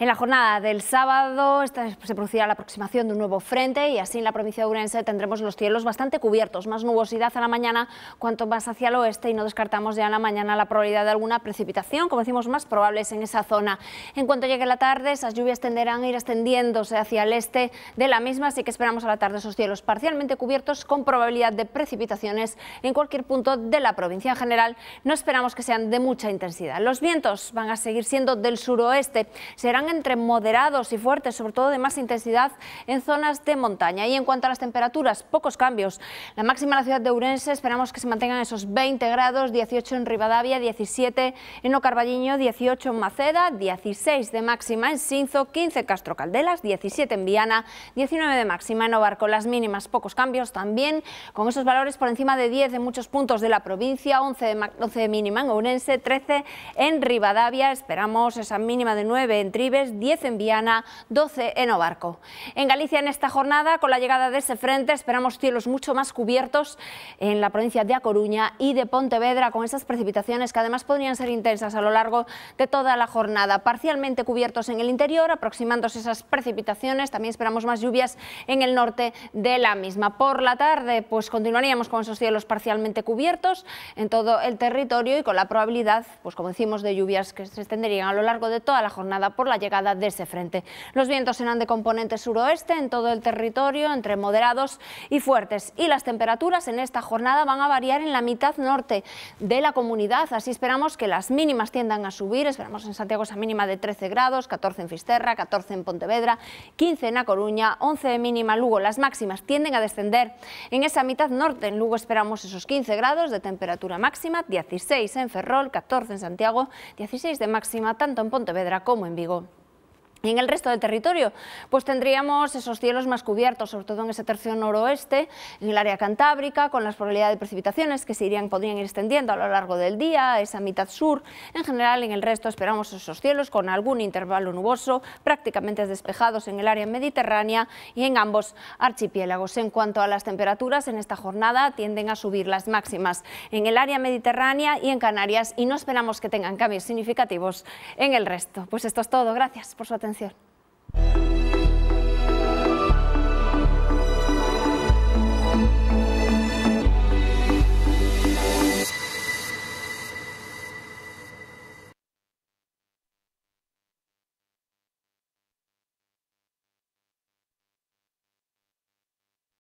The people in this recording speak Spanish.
En la jornada del sábado se producirá la aproximación de un nuevo frente y así en la provincia de Urense tendremos los cielos bastante cubiertos, más nubosidad a la mañana cuanto más hacia el oeste y no descartamos ya a la mañana la probabilidad de alguna precipitación, como decimos, más probables en esa zona. En cuanto llegue la tarde, esas lluvias tenderán a ir extendiéndose hacia el este de la misma, así que esperamos a la tarde esos cielos parcialmente cubiertos con probabilidad de precipitaciones en cualquier punto de la provincia en general. No esperamos que sean de mucha intensidad. Los vientos van a seguir siendo del suroeste, serán entre moderados y fuertes, sobre todo de más intensidad en zonas de montaña. Y en cuanto a las temperaturas, pocos cambios. La máxima en la ciudad de Urense esperamos que se mantengan esos 20 grados, 18 en Rivadavia, 17 en Ocarvallino, 18 en Maceda, 16 de máxima en Sinzo, 15 en Castro Caldelas, 17 en Viana, 19 de máxima en Obarco. Las mínimas, pocos cambios también, con esos valores por encima de 10 en muchos puntos de la provincia, 11 de, 11 de mínima en Ourense, 13 en Rivadavia, esperamos esa mínima de 9 en Tribe, 10 en Viana, 12 en Obarco. En Galicia en esta jornada, con la llegada de ese frente, esperamos cielos mucho más cubiertos en la provincia de A Coruña y de Pontevedra, con esas precipitaciones que además podrían ser intensas a lo largo de toda la jornada, parcialmente cubiertos en el interior, aproximándose esas precipitaciones, también esperamos más lluvias en el norte de la misma. Por la tarde, pues continuaríamos con esos cielos parcialmente cubiertos en todo el territorio y con la probabilidad, pues como decimos, de lluvias que se extenderían a lo largo de toda la jornada por la llegada llegada de ese frente. Los vientos serán de componente suroeste en todo el territorio, entre moderados y fuertes. Y las temperaturas en esta jornada van a variar en la mitad norte de la comunidad. Así esperamos que las mínimas tiendan a subir. Esperamos en Santiago esa mínima de 13 grados, 14 en Fisterra, 14 en Pontevedra, 15 en A Coruña, 11 de mínima Lugo. Las máximas tienden a descender en esa mitad norte. En Lugo esperamos esos 15 grados de temperatura máxima, 16 en Ferrol, 14 en Santiago, 16 de máxima tanto en Pontevedra como en Vigo. En el resto del territorio, pues tendríamos esos cielos más cubiertos, sobre todo en ese tercio noroeste, en el área cantábrica, con las probabilidades de precipitaciones que se irían, podrían ir extendiendo a lo largo del día, esa mitad sur. En general, en el resto esperamos esos cielos con algún intervalo nuboso, prácticamente despejados en el área mediterránea y en ambos archipiélagos. En cuanto a las temperaturas, en esta jornada tienden a subir las máximas en el área mediterránea y en Canarias, y no esperamos que tengan cambios significativos en el resto. Pues esto es todo. Gracias por su atención. Gracias.